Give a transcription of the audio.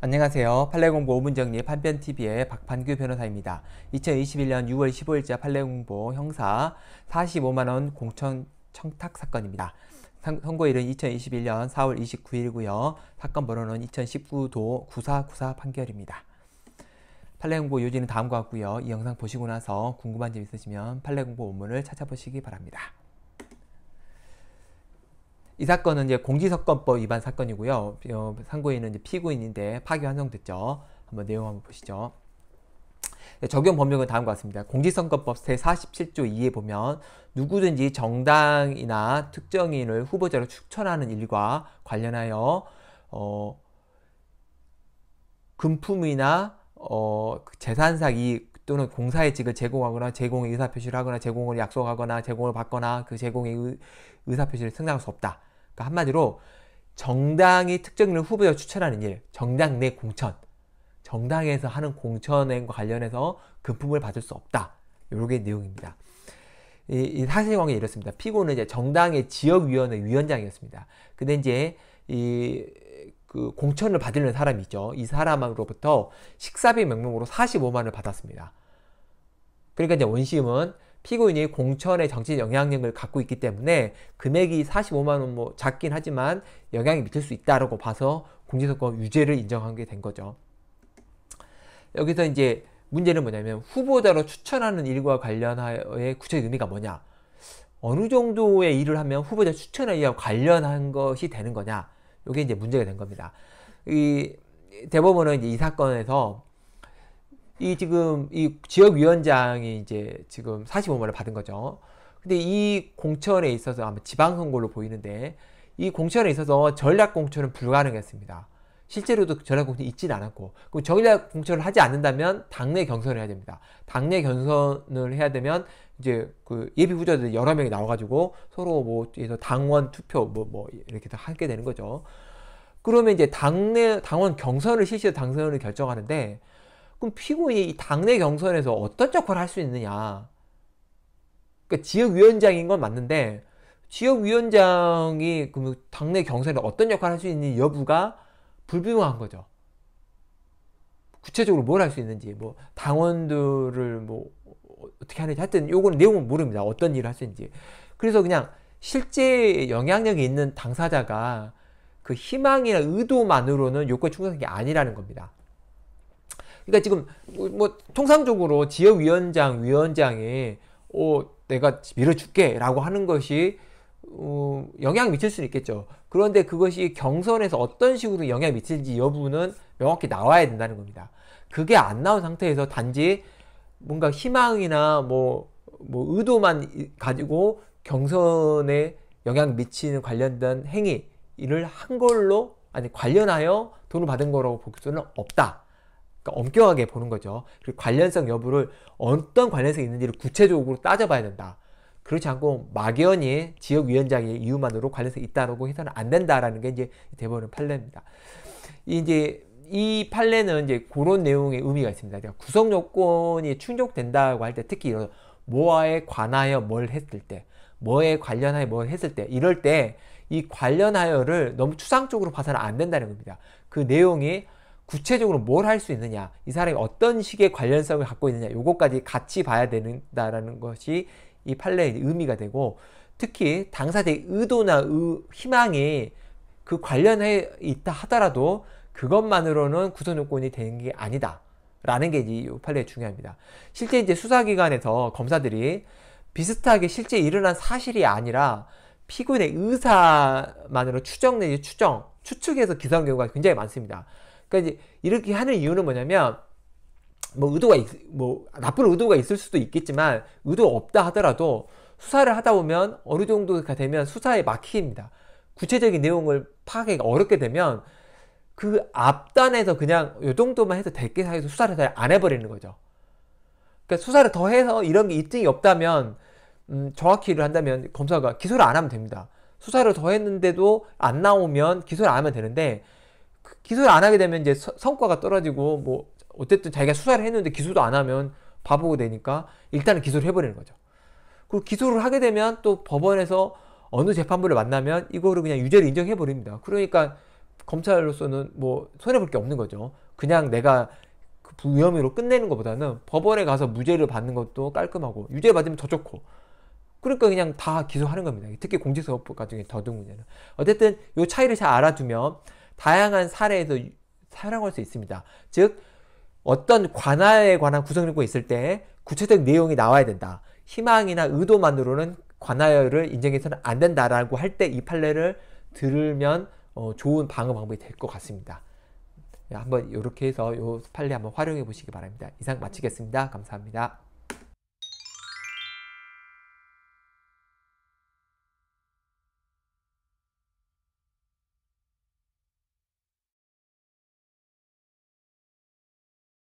안녕하세요. 판례공부 5문 정립 한편TV의 박판규 변호사입니다. 2021년 6월 15일자 판례공부 형사 45만원 공천 청탁 사건입니다. 선고일은 2021년 4월 29일이고요. 사건 번호는 2019도 9494 판결입니다. 판례공부 요지는 다음과 같고요. 이 영상 보시고 나서 궁금한 점 있으시면 판례공부 원문을 찾아보시기 바랍니다. 이 사건은 이제 공직선거법 위반 사건이고요. 어, 상고인은 이제 피고인인데 파기 환송됐죠. 한번 내용 한번 보시죠. 네, 적용 법령은 다음과 같습니다. 공직선거법 제47조 2에 보면 누구든지 정당이나 특정인을 후보자로 추천하는 일과 관련하여 어, 금품이나 어, 그 재산상 이 또는 공사의 직을 제공하거나 제공의 의사표시를 하거나 제공을 약속하거나 제공을 받거나 그 제공의 의, 의사표시를 승낙할 수 없다. 그러니까 한마디로 정당이 특정 인을 후보자 추천하는 일, 정당 내 공천, 정당에서 하는 공천과 관련해서 금품을 받을 수 없다. 요게 내용입니다. 이, 이 사실관계 이렇습니다. 피고는 이제 정당의 지역위원회 위원장이었습니다. 근데 이제 이그 공천을 받으려는 사람이 있죠. 이 사람으로부터 식사비 명목으로 45만 을 받았습니다. 그러니까 이제 원심은 피고인이 공천의 정치 적 영향력을 갖고 있기 때문에 금액이 45만 원 뭐 작긴 하지만 영향이 미칠 수 있다라고 봐서 공직선거 유죄를 인정하게 된 거죠. 여기서 이제 문제는 뭐냐면 후보자로 추천하는 일과 관련하여의 구체적 의미가 뭐냐? 어느 정도의 일을 하면 후보자 추천에 의 관련한 것이 되는 거냐? 이게 이제 문제가 된 겁니다. 이 대법원은 이제 이 사건에서 이 지금 이 지역위원장이 이제 지금 45만을 받은 거죠. 근데 이 공천에 있어서 아마 지방선거로 보이는데 이 공천에 있어서 전략 공천은 불가능했습니다. 실제로도 전략 공천이 있진 않았고 그럼 전략 공천을 하지 않는다면 당내 경선을 해야 됩니다. 당내 경선을 해야 되면 이제 그 예비 후보자들 여러 명이 나와가지고 서로 뭐 당원 투표 뭐뭐 뭐 이렇게 하게 되는 거죠. 그러면 이제 당내 당원 경선을 실시해 당선을 결정하는데 그럼 피고인이 당내 경선에서 어떤 역할을 할 수 있느냐. 그러니까 지역위원장인 건 맞는데 지역위원장이 그 당내 경선에 어떤 역할을 할 수 있는 여부가 불분명한 거죠. 구체적으로 뭘 할 수 있는지, 뭐 당원들을 뭐 어떻게 하는지 하여튼 요거 내용은 모릅니다. 어떤 일을 할 수 있는지. 그래서 그냥 실제 영향력이 있는 당사자가 그 희망이나 의도만으로는 요건 충족한 게 아니라는 겁니다. 그러니까 지금 뭐 통상적으로 지역위원장 위원장이 어 내가 밀어줄게라고 하는 것이 어, 영향 미칠 수는 있겠죠. 그런데 그것이 경선에서 어떤 식으로 영향 미칠지 여부는 명확히 나와야 된다는 겁니다. 그게 안 나온 상태에서 단지 뭔가 희망이나 뭐, 뭐 의도만 가지고 경선에 영향 미치는 관련된 행위를 한 걸로, 아니, 관련하여 돈을 받은 거라고 볼 수는 없다. 그러니까 엄격하게 보는 거죠. 그리고 관련성 여부를 어떤 관련성이 있는지를 구체적으로 따져봐야 된다. 그렇지 않고 막연히 지역위원장의 이유만으로 관련성이 있다고 해서는 안 된다라는 게 이제 대법원의 판례입니다. 이제 이 판례는 이제 그런 내용의 의미가 있습니다. 그러니까 구성 요건이 충족된다고 할 때 특히 이런 뭐와에 관하여 뭘 했을 때, 뭐에 관련하여 뭘 했을 때, 이럴 때 이 관련하여를 너무 추상적으로 봐서는 안 된다는 겁니다. 그 내용이 구체적으로 뭘 할 수 있느냐, 이 사람이 어떤 식의 관련성을 갖고 있느냐, 요것까지 같이 봐야 되는다라는 것이 이 판례의 의미가 되고, 특히 당사자의 의도나 의, 희망이 그 관련해 있다 하더라도 그것만으로는 구속 요건이 되는 게 아니다. 라는 게 이 판례에 중요합니다. 실제 이제 수사기관에서 검사들이 비슷하게 실제 일어난 사실이 아니라 피고인의 의사만으로 추정 내지 추정, 추측해서 기소한 경우가 굉장히 많습니다. 그러니까 이렇게 하는 이유는 뭐냐면 뭐 의도가 있, 뭐 나쁜 의도가 있을 수도 있겠지만 의도 없다 하더라도 수사를 하다 보면 어느 정도가 되면 수사에 막힙니다. 구체적인 내용을 파악하기가 어렵게 되면 그 앞단에서 그냥 요 정도만 해서 대개 사이에서 수사를 잘 안 해버리는 거죠. 그러니까 수사를 더 해서 이런 게 입증이 없다면 음, 정확히 를 한다면 검사가 기소를 안 하면 됩니다. 수사를 더 했는데도 안 나오면 기소를 안 하면 되는데 기소를 안 하게 되면 이제 서, 성과가 떨어지고 뭐 어쨌든 자기가 수사를 했는데 기소도 안 하면 바보가 되니까 일단은 기소를 해버리는 거죠. 그리고 기소를 하게 되면 또 법원에서 어느 재판부를 만나면 이거를 그냥 유죄를 인정해 버립니다. 그러니까 검찰로서는 뭐 손해 볼 게 없는 거죠. 그냥 내가 그위혐의로 끝내는 것보다는 법원에 가서 무죄를 받는 것도 깔끔하고 유죄 받으면 더 좋고 그러니까 그냥 다 기소하는 겁니다. 특히 공직선거법 같은 더더군요. 어쨌든 요 차이를 잘 알아두면 다양한 사례에서 사용할 수 있습니다. 즉 어떤 관화에 관한 구성요구가 있을 때 구체적 내용이 나와야 된다. 희망이나 의도만으로는 관하여를 인정해서는 안 된다라고 할 때 이 판례를 들으면 어, 좋은 방어 방법이 될 것 같습니다. 네, 한번 이렇게 해서 이 판례 한번 활용해 보시기 바랍니다. 이상 마치겠습니다. 감사합니다.